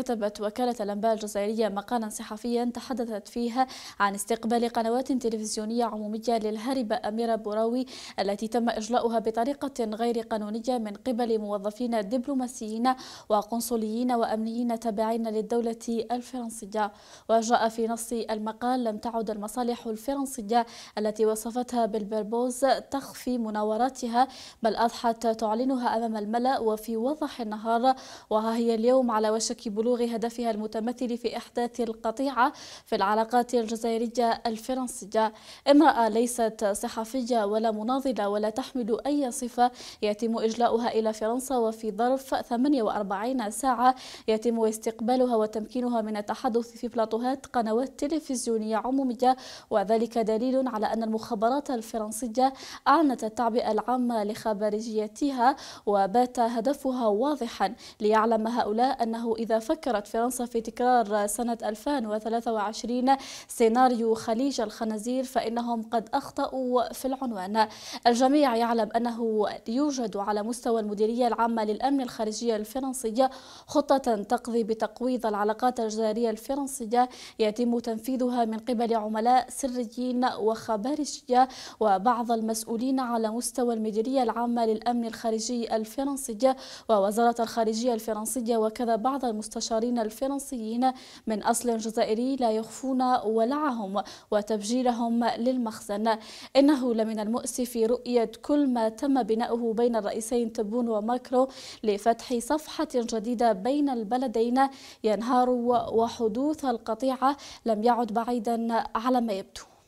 كتبت وكالة الأنباء الجزائرية مقالا صحفيا تحدثت فيها عن استقبال قنوات تلفزيونية عمومية للهربة أميرة بوراوي التي تم إجلاؤها بطريقة غير قانونية من قبل موظفين دبلوماسيين وقنصليين وأمنيين تابعين للدولة الفرنسية وجاء في نص المقال لم تعد المصالح الفرنسية التي وصفتها بالبربوز تخفي مناوراتها بل أضحت تعلنها أمام الملأ وفي وضح النهار وها هي اليوم على وشك بلوغ بلوغ هدفها المتمثل في إحداث القطيعة في العلاقات الجزائرية الفرنسية امرأة ليست صحفية ولا مناضلة ولا تحمل أي صفة يتم إجلاؤها إلى فرنسا وفي ظرف 48 ساعة يتم استقبالها وتمكينها من التحدث في بلاطوهات قنوات تلفزيونية عمومية وذلك دليل على أن المخابرات الفرنسية أعلنت التعبئة العامة لخبرجيتها وبات هدفها واضحا ليعلم هؤلاء أنه إذا فكر فكرت فرنسا في تكرار سنة 2023 سيناريو خليج الخنازير فإنهم قد أخطأوا في العنوان الجميع يعلم أنه يوجد على مستوى المديرية العامة للأمن الخارجية الفرنسية خطة تقضي بتقويض العلاقات الجارية الفرنسية يتم تنفيذها من قبل عملاء سريين وخبارجية وبعض المسؤولين على مستوى المديرية العامة للأمن الخارجي الفرنسية ووزارة الخارجية الفرنسية وكذا بعض المستشارين المستشارين الفرنسيين من أصل جزائري لا يخفون ولعهم وتفجيرهم للمخزن إنه لمن المؤسف رؤية كل ما تم بناؤه بين الرئيسين تبون وماكرو لفتح صفحة جديدة بين البلدين ينهار وحدوث القطيعة لم يعد بعيدا على ما يبدو